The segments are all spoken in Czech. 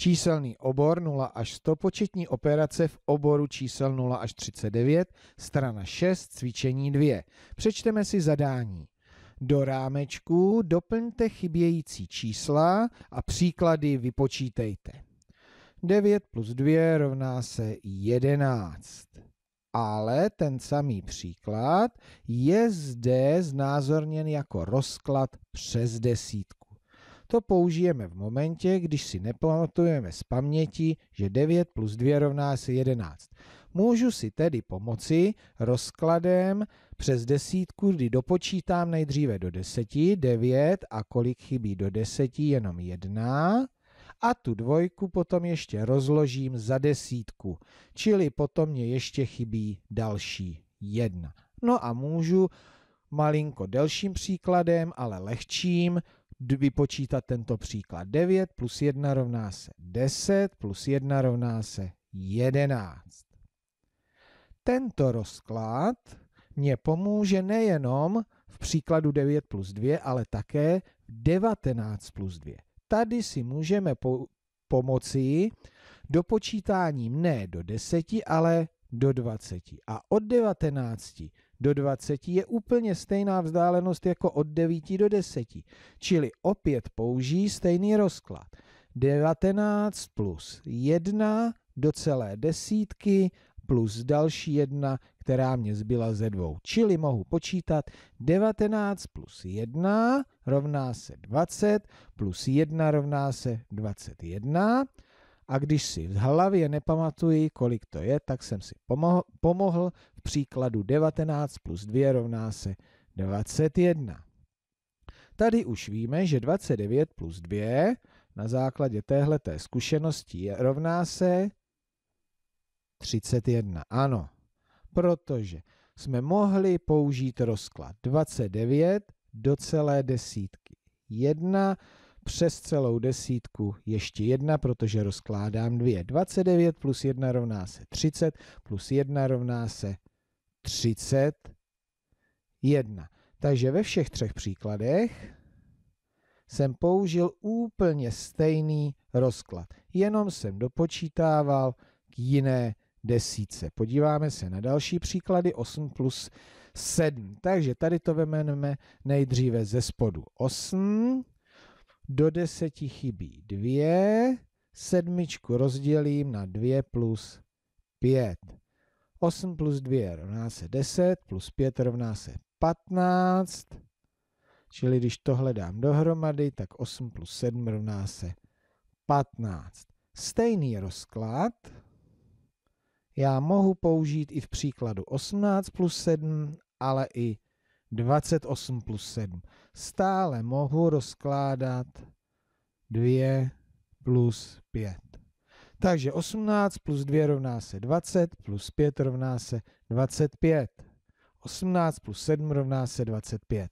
Číselný obor 0 až 100, početní operace v oboru čísel 0 až 39, strana 6, cvičení 2. Přečteme si zadání. Do rámečku doplňte chybějící čísla a příklady vypočítejte. 9 plus 2 rovná se 11. Ale ten samý příklad je zde znázorněn jako rozklad přes desítku. To použijeme v momentě, když si nepamatujeme z paměti, že 9 plus 2 rovná se 11. Můžu si tedy pomoci rozkladem přes desítku, kdy dopočítám nejdříve do deseti, 9 a kolik chybí do deseti, jenom jedna a tu dvojku potom ještě rozložím za desítku, čili potom mě ještě chybí další jedna. No a můžu malinko delším příkladem, ale lehčím, vypočítat tento příklad. 9 plus 1 rovná se 10, plus 1 rovná se 11. Tento rozklad mě pomůže nejenom v příkladu 9 plus 2, ale také 19 plus 2. Tady si můžeme po pomoci dopočítáním ne do 10, ale do 20. A od 19 do 20 je úplně stejná vzdálenost jako od 9 do 10, čili opět použijí stejný rozklad. 19 plus 1 do celé desítky plus další jedna, která mě zbyla ze dvou. Čili mohu počítat 19 plus 1 rovná se 20, plus 1 rovná se 21, a když si v hlavě nepamatuji, kolik to je, tak jsem si pomohl, pomohl v příkladu 19 plus 2 rovná se 21. Tady už víme, že 29 plus 2 na základě téhleté zkušenosti je, rovná se 31. Ano, protože jsme mohli použít rozklad 29 do celé desítky. 1 přes celou desítku ještě jedna, protože rozkládám dvě. 29 plus 1 rovná se 30, plus 1 rovná se 31. Takže ve všech třech příkladech jsem použil úplně stejný rozklad, jenom jsem dopočítával k jiné desíce. Podíváme se na další příklady, 8 plus 7. Takže tady to vemeneme nejdříve ze spodu 8 do deseti chybí dvě, sedmičku rozdělím na dvě plus pět. 8 plus 2 rovná se 10, plus 5 rovná se 15. Čili když tohle dám dohromady, tak 8 plus 7 rovná se 15. Stejný rozklad já mohu použít i v příkladu 18 plus 7, ale i 28 plus 7. Stále mohu rozkládat 2 plus 5. Takže 18 plus 2 rovná se 20, plus 5 rovná se 25. 18 plus 7 rovná se 25.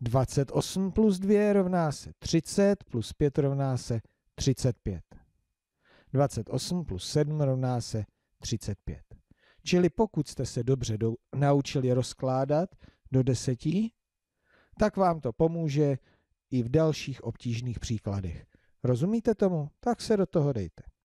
28 plus 2 rovná se 30, plus 5 rovná se 35. 28 plus 7 rovná se 35. Čili pokud jste se dobře do, naučili rozkládat, do deseti, tak vám to pomůže i v dalších obtížných příkladech. Rozumíte tomu? Tak se do toho dejte.